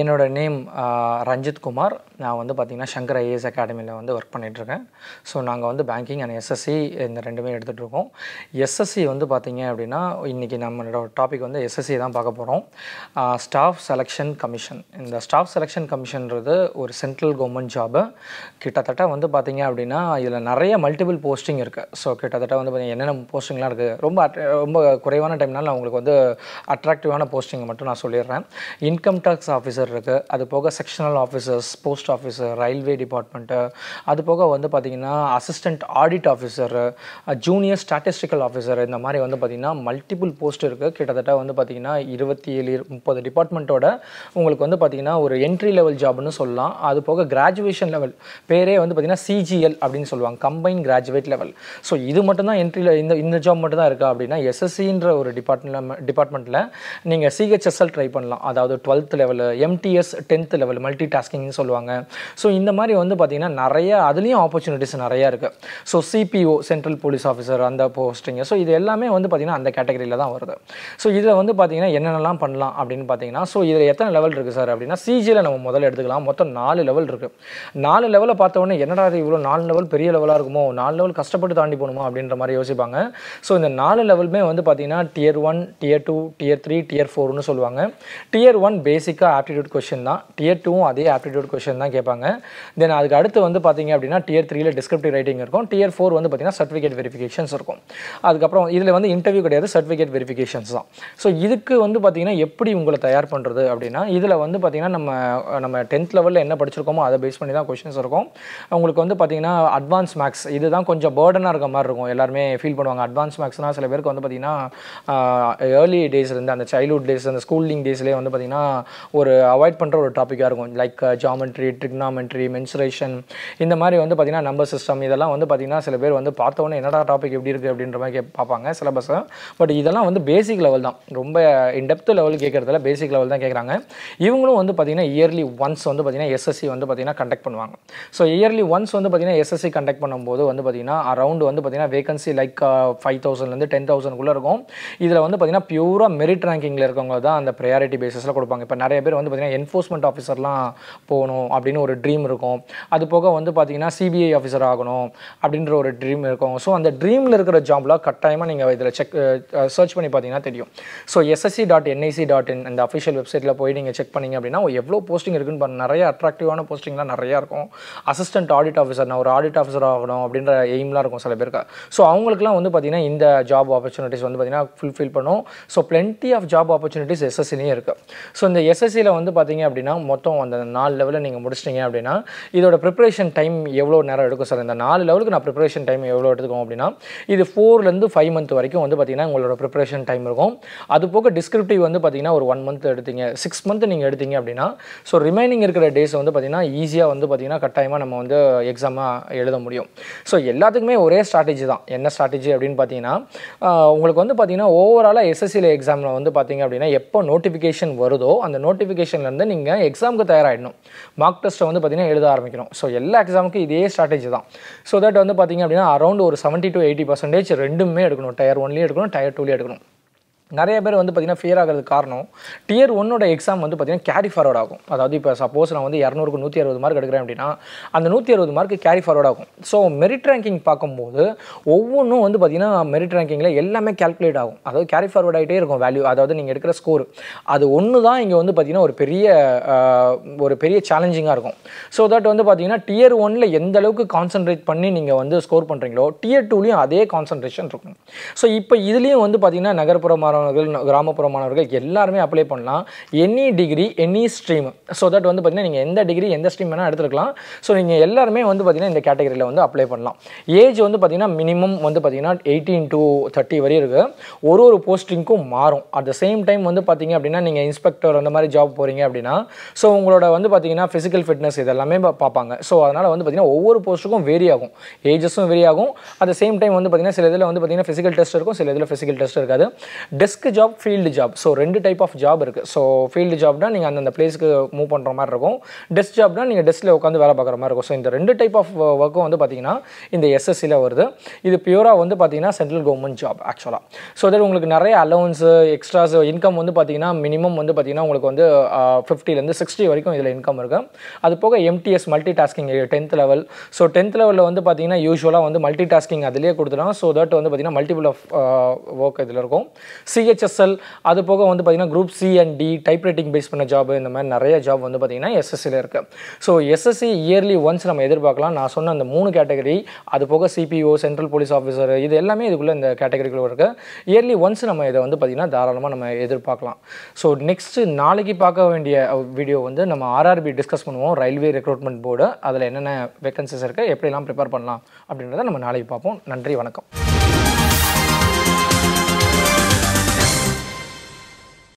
என்னோடய நேம் ரஞ்சித் குமார் நான் வந்து பார்த்திங்கன்னா சங்கர் ஐஏஎஸ் அகாடமியில் வந்து ஒர்க் பண்ணிகிட்ருக்கேன் ஸோ நாங்கள் வந்து பேங்கிங் அண்ட் எஸ்எஸ்சி இந்த ரெண்டுமே எடுத்துகிட்ருக்கோம் எஸ்எஸ்சி வந்து பார்த்திங்க அப்படின்னா இன்றைக்கி நம்மளோட டாபிக் வந்து எஸ்எஸ்சி தான் பார்க்க போகிறோம் ஸ்டாஃப் செலெக்ஷன் கமிஷன் இந்த ஸ்டாஃப் செலெக்ஷன் கமிஷன்றது ஒரு சென்ட்ரல் கவர்மெண்ட் ஜாபு கிட்டத்தட்ட வந்து பார்த்திங்க அப்படின்னா இதில் நிறைய மல்டிபிள் போஸ்டிங் இருக்குது ஸோ கிட்டத்தட்ட வந்து பார்த்திங்கன்னா என்னென்ன போஸ்டிங்லாம் இருக்குது ரொம்ப ரொம்ப குறைவான டைம்னால நான் உங்களுக்கு வந்து அட்ராக்டிவான போஸ்டிங்கை மட்டும் நான் சொல்லிடுறேன் இன்கம் டேக்ஸ் ஆஃபீஸர் ஆஃபீஸர் இருக்குது அது போக sectional officers post officer railway department அது போக வந்து பார்த்திங்கன்னா assistant audit officer junior statistical officer இந்த மாதிரி வந்து பார்த்திங்கன்னா மல்டிபிள் போஸ்ட் இருக்குது கிட்டத்தட்ட வந்து பார்த்திங்கன்னா இருபத்தி ஏழு முப்பது டிபார்ட்மெண்ட்டோட உங்களுக்கு வந்து பார்த்திங்கன்னா ஒரு என்ட்ரி லெவல் ஜாப்னு சொல்லலாம் அது போக கிராஜுவேஷன் லெவல் பேரே வந்து பார்த்திங்கன்னா சிஜிஎல் அப்படின்னு சொல்லுவாங்க கம்பைன் கிராஜுவேட் லெவல் ஸோ இது மட்டும்தான் என்ட்ரியில் இந்த இந்த ஜாப் மட்டும் தான் இருக்கா அப்படின்னா எஸ்எஸ்சின்ற ஒரு டிபார்ட்மெண்ட் டிபார்ட்மெண்ட்டில் நீங்கள் சிஹெச்எஸ்எல் ட்ரை பண்ணலாம் அதாவது twelfth level M MTS tenth level multi டாஸ்கிங்னு சொல்லுவாங்க ஸோ இந்த மாதிரி வந்து பார்த்திங்கன்னா நிறைய அதுலேயும் ஆப்பர்ச்சுனிட்டிஸ் நிறையா இருக்குது so CPO central police officer அந்த போஸ்டிங்க ஸோ இது எல்லாமே வந்து பார்த்திங்கன்னா அந்த கேட்டகரியில் தான் வருது ஸோ இதில் வந்து பார்த்திங்கன்னா என்னென்னலாம் பண்ணலாம் அப்படின்னு பார்த்தீங்கன்னா ஸோ இதில் எத்தனை லெவல் இருக்குது சார் அப்படின்னா சிஜியில் நம்ம முதல்ல எடுத்துக்கலாம் மொத்தம் நாலு லெவல் இருக்குது நாலு லெவலை பார்த்தோன்னே என்னடா இவ்வளோ நாலு லெவல் பெரிய லெவலாக இருக்குமோ நாலு லெவல் கஷ்டப்பட்டு தாண்டி போகணுமா அப்படின்ற மாதிரி யோசிப்பாங்க ஸோ இந்த நாலு லெவலுமே வந்து பார்த்திங்கன்னா tier one tier two tier three tier ஃபோர்னு சொல்லுவாங்க டியர் ஒன் பேசிக்காக ஆப்டிடியூட் ஆப்டிடியூட் கொஷின் தான் டியர் டூவும் அதே ஆப்டிடியூட் கொஷின் தான் கேட்பாங்க தென் அதுக்கு அடுத்து வந்து பார்த்திங்க அப்படின்னா டியர் த்ரீயில் டிஸ்கிரிப்டிவ் ரைட்டிங் இருக்கும் டியர் ஃபோர் வந்து பார்த்திங்கன்னா சர்டிஃபிகேட் வெரிஃபிகேஷன்ஸ் இருக்கும் அதுக்கப்புறம் இதில் வந்து இன்டர்வியூ கிடையாது சர்டிஃபிகேட் வெரிஃபிகேஷன்ஸ் தான் ஸோ இதுக்கு வந்து பார்த்திங்கன்னா எப்படி உங்களை தயார் பண்ணுறது அப்படின்னா இதில் வந்து பார்த்திங்கன்னா நம்ம நம்ம டென்த் லெவலில் என்ன படிச்சிருக்கோமோ அதை பேஸ் பண்ணி தான் கொஷின்ஸ் இருக்கும் உங்களுக்கு வந்து பார்த்திங்கன்னா அட்வான்ஸ் மேக்ஸ் இதுதான் கொஞ்சம் பேர்டனாக இருக்க மாதிரி இருக்கும் எல்லாருமே ஃபீல் பண்ணுவாங்க அட்வான்ஸ் மேக்ஸ்னால் சில பேருக்கு வந்து பார்த்திங்கன்னா ஏர்லி டேஸ்லேருந்து அந்த சைல்ட்ஹுட் டேஸ் அந்த ஸ்கூலிங் டேஸ்லேயே வந்து பார்த்திங்கன்னா ஒரு அவாய்ட் பண்ணுற ஒரு டாப்பிக்காக இருக்கும் லைக் ஜாமெண்ட்ரி ட்ரிக்னாமெண்ட்ரி மென்சுரேஷன் இந்த மாதிரி வந்து பார்த்திங்கன்னா நம்பர் சிஸ்டம் இதெல்லாம் வந்து பார்த்திங்கன்னா சில பேர் வந்து பார்த்தோன்னே என்னடா டாபிக் எப்படி இருக்குது அப்படின்ற மாதிரி கே பார்ப்பாங்க சிலபஸை பட் இதெல்லாம் வந்து பேசிக் லெவல் தான் ரொம்ப இன்டெப்த் லெவல் கேட்குறதுல பேசிக் லெவல் தான் கேட்குறாங்க இவங்களும் வந்து பார்த்திங்கன்னா இயர்லி ஒன்ஸ் வந்து பார்த்திங்கன்னா எஸ்எஸ்சி வந்து பார்த்திங்கன்னா கண்டக்ட் பண்ணுவாங்க ஸோ இயர்லி ஒன்ஸ் வந்து பார்த்திங்கன்னா எஸ்எஸ்சி கண்டக்ட் பண்ணும்போது வந்து பார்த்திங்கன்னா அரௌண்ட் வந்து பார்த்திங்கன்னா வேகன்சி லைக் ஃபைவ் தௌசண்ட்லேருந்து டென் தௌசண்ட்குள்ளே இருக்கும் இதில் வந்து பார்த்திங்கன்னா பியூராக மெரிட் ரேங்கிங்கில் இருக்கவங்க தான் அந்த ப்ரையாரிட்டி பேசிஸில் கொடுப்பாங்க இப்போ நிறைய பேர் வந்து பார்த்திங்கன்னா என்ஃபோர்ஸ்மெண்ட் ஆஃபீஸர்லாம் போகணும் அப்படின்னு ஒரு ட்ரீம் இருக்கும் அது போக வந்து பார்த்திங்கன்னா சிபிஐ ஆஃபீஸர் ஆகணும் அப்படின்ற ஒரு ட்ரீம் இருக்கும் ஸோ அந்த ட்ரீமில் இருக்கிற ஜாப்லாம் கட்டாயமாக நீங்கள் இதில் செக் சர்ச் பண்ணி பார்த்தீங்கன்னா தெரியும் so SSC dot NIC dot in அந்த அஃபிஷியல் வெப்சைட்டில் போய் நீங்கள் செக் பண்ணிங்க அப்படின்னா எவ்வளோ போஸ்டிங் இருக்குன்னு பாருங்கள் நிறைய அட்ராக்டிவான போஸ்டிங்லாம் நிறையா இருக்கும் அசிஸ்டன்ட் ஆடிட் ஆஃபீஸர் நான் ஒரு ஆடிட் ஆஃபீஸர் ஆகணும் அப்படின்ற எய்ம்லாம் இருக்கும் சில பேருக்கு ஸோ அவங்களுக்குலாம் வந்து பார்த்திங்கன்னா இந்த ஜாப் ஆப்பர்ச்சுனிட்டிஸ் வந்து பார்த்திங்கன்னா ஃபுல்ஃபில் பண்ணும் so plenty of job opportunities எஸ்எஸ்சிலையும் இருக்குது ஸோ இந்த எஸ்எஸ்சியில் வந்து வந்து பார்த்தீங்க அப்படின்னா மொத்தம் அந்த நாலு லெவலில் நீங்கள் முடிச்சிட்டிங்க அப்படின்னா இதோட ப்ரிப்பரேஷன் டைம் எவ்வளோ நேரம் எடுக்கும் சார் இந்த நாலு லெவலுக்கு நான் ப்ரிப்பரேஷன் டைம் எவ்வளோ எடுத்துக்கோம் அப்படின்னா இது ஃபோர்லேருந்து ஃபைவ் மந்த் வரைக்கும் வந்து பார்த்திங்கன்னா உங்களோட ப்ரிப்பரேஷன் டைம் இருக்கும் அது போக டிஸ்கிரிப்டிவ் வந்து பார்த்திங்கன்னா ஒரு ஒன் மந்த் எடுத்தீங்க சிக்ஸ் மந்த் நீங்கள் எடுத்தீங்க அப்படின்னா ஸோ ரிமைனிங் இருக்கிற டேஸ் வந்து பார்த்திங்கன்னா ஈஸியாக வந்து பார்த்திங்கன்னா கட்டாயமாக நம்ம வந்து எக்ஸாமாக எழுத முடியும் ஸோ எல்லாத்துக்குமே ஒரே ஸ்ட்ராட்டஜி தான் என்ன ஸ்ட்ராட்டஜி அப்படின்னு பார்த்தீங்கன்னா உங்களுக்கு வந்து பார்த்திங்கன்னா ஓவராலாக எஸ்எஸ்சியில் எக்ஸாமில் வந்து பார்த்திங்க அப்படின்னா எப்போ நோட்டிஃபிகேஷன் வருதோ அந்த நோட்டிஃபிகேஷன் செக்ஷன்லேருந்து நீங்கள் எக்ஸாமுக்கு தயாராகிடணும் மார்க் டெஸ்ட்டை வந்து பார்த்தீங்கன்னா எழுத ஆரம்பிக்கணும் ஸோ எல்லா எக்ஸாமுக்கும் இதே ஸ்ட்ராட்டஜி தான் ஸோ தட் வந்து பார்த்திங்க அப்படின்னா அரௌண்ட் ஒரு செவன்ட்டி டு எயிட்டி பர்சன்டேஜ் ரெண்டுமே எடுக்கணும் டயர் ஒன்லேயும் எடுக்கணும் டயர் டூலேயும் எடுக்கணும் நிறைய பேர் வந்து பார்த்திங்கன்னா ஃபியர் ஆகிறதுக்கு காரணம் டியர் ஒன்னோட எக்ஸாம் வந்து பார்த்திங்கன்னா கேரி ஃபார்வர்ட் ஆகும் அதாவது இப்போ சப்போஸ் நான் வந்து இரநூறுக்கு நூற்றி அறுபது மார்க் எடுக்கிறேன் அப்படின்னா அந்த நூற்றி அறுபது மார்க் கேரி ஃபார்வர்ட் ஆகும் ஸோ மெரிட் ரேங்கிங் பார்க்கும்போது ஒவ்வொன்றும் வந்து பார்த்திங்கன்னா மெரிட் ரேங்கிங்கில் எல்லாமே கேல்குலேட் ஆகும் அதாவது கேரி ஃபார்வர்ட் ஆகிட்டே இருக்கும் வேல்யூ அதாவது நீங்கள் எடுக்கிற ஸ்கோர் அது ஒன்று தான் இங்கே வந்து பார்த்திங்கன்னா ஒரு பெரிய ஒரு பெரிய சேலஞ்சிங்காக இருக்கும் ஸோ தட் வந்து பார்த்திங்கன்னா டியர் ஒனில் எந்த அளவுக்கு கான்சன்ட்ரேட் பண்ணி நீங்கள் வந்து ஸ்கோர் பண்ணுறீங்களோ டியர் டூலேயும் அதே கான்சன்ட்ரேஷன் இருக்கும் ஸோ இப்போ இதுலேயும் வந்து பார்த்திங்கன்னா நகர்ப்புறமாக மாணவர்கள் கிராமப்புற மாணவர்கள் எல்லாருமே அப்ளை பண்ணலாம் any degree any stream so that வந்து பார்த்திங்கன்னா நீங்கள் எந்த டிகிரி எந்த ஸ்ட்ரீம் வேணால் எடுத்துருக்கலாம் ஸோ நீங்கள் எல்லாருமே வந்து பார்த்திங்கன்னா இந்த கேட்டகரியில் வந்து அப்ளை பண்ணலாம் ஏஜ் வந்து பார்த்திங்கன்னா மினிமம் வந்து பார்த்திங்கன்னா எயிட்டீன் டு தேர்ட்டி வரையும் இருக்குது ஒரு ஒரு போஸ்டிங்க்கும் மாறும் அட் த சேம் டைம் வந்து பார்த்திங்க அப்படின்னா நீங்கள் இன்ஸ்பெக்டர் அந்த மாதிரி ஜாப் போகிறீங்க அப்படின்னா ஸோ உங்களோட வந்து பார்த்திங்கன்னா ஃபிசிக்கல் ஃபிட்னஸ் இதெல்லாமே பார்ப்பாங்க ஸோ அதனால் வந்து பார்த்திங்கன்னா ஒவ்வொரு போஸ்ட்டுக்கும் வேரி ஆகும் ஏஜஸும் வேரி ஆகும் அட் த சேம் டைம் வந்து பார்த்திங்கன்னா சில இதில் வந்து பார்த்திங்கன்னா ஃபிசிக்கல் டெஸ்ட் இருக்கும் சில இதில் ஃபிசிக்கல் டெஸ்ட் இருக்காது desk job field job so ரெண்டு டைப் ஆஃப் ஜாப் இருக்குது ஸோ ஃபீல்டு ஜாப்னா நீங்கள் அந்தந்த பிளேஸ்க்கு மூவ் பண்ணுற மாதிரி இருக்கும் டெஸ்க் ஜாப்னால் நீங்கள் டெஸ்கில் உட்காந்து வேலை பார்க்குற மாதிரி இருக்கும் ஸோ இந்த ரெண்டு டைப் ஆஃப் ஒர்க்கும் வந்து பார்த்திங்கன்னா இந்த எஸ்எஸ்சியில் வருது இது பியூராக வந்து பார்த்திங்கன்னா சென்ட்ரல் கவர்மெண்ட் ஜாப் ஆக்சுவலாக ஸோ தட் உங்களுக்கு நிறைய அலவன்ஸு எக்ஸ்ட்ராஸ் இன்கம் வந்து பார்த்திங்கன்னா மினிமம் வந்து பார்த்திங்கன்னா உங்களுக்கு வந்து ஃபிஃப்டிலேருந்து சிக்ஸ்டி வரைக்கும் இதில் இன்கம் இருக்குது அது போக MTS multi tasking tenth level so tenth லெவலில் வந்து பார்த்திங்கன்னா யூஸ்வலாக வந்து மல்டி டாஸ்கிங் அதிலே கொடுத்துடலாம் ஸோ தட் வந்து பார்த்திங்கன்னா மல்டிபிள் ஆஃப் ஒர்க் இதில் இருக்கும் சிஹெச்எஸ்எல் அது போக வந்து பார்த்தீங்கன்னா group C and D type writing base பண்ண ஜாப் இந்த மாதிரி நிறைய ஜாப் வந்து பார்த்திங்கன்னா எஸ்எஸ்சியில் இருக்குது ஸோ எஸ்எஸ்சி இயர்லி ஒன்ஸ் நம்ம எதிர்பார்க்கலாம் நான் சொன்ன அந்த மூணு கேட்டகரி அது போக சிபிஓ சென்ட்ரல் போலீஸ் ஆஃபீஸர் இது எல்லாமே இதுக்குள்ளே இந்த கேட்டகரிக்குள்ள இருக்குது இயர்லி ஒன்ஸ் நம்ம இதை வந்து பார்த்திங்கன்னா தாராளமாக நம்ம எதிர்பார்க்கலாம் ஸோ நெக்ஸ்ட்டு நாளைக்கு பார்க்க வேண்டிய வீடியோ வந்து நம்ம ஆர்ஆர்பி டிஸ்கஸ் பண்ணுவோம் ரயில்வே ரெக்ரூட்மெண்ட் போர்டு அதில் என்னென்ன வேக்கன்சிஸ் இருக்குது எப்படிலாம் ப்ரிப்பேர் பண்ணலாம் அப்படின்றத நம்ம நாளைக்கு பார்ப்போம் நன்றி வணக்கம்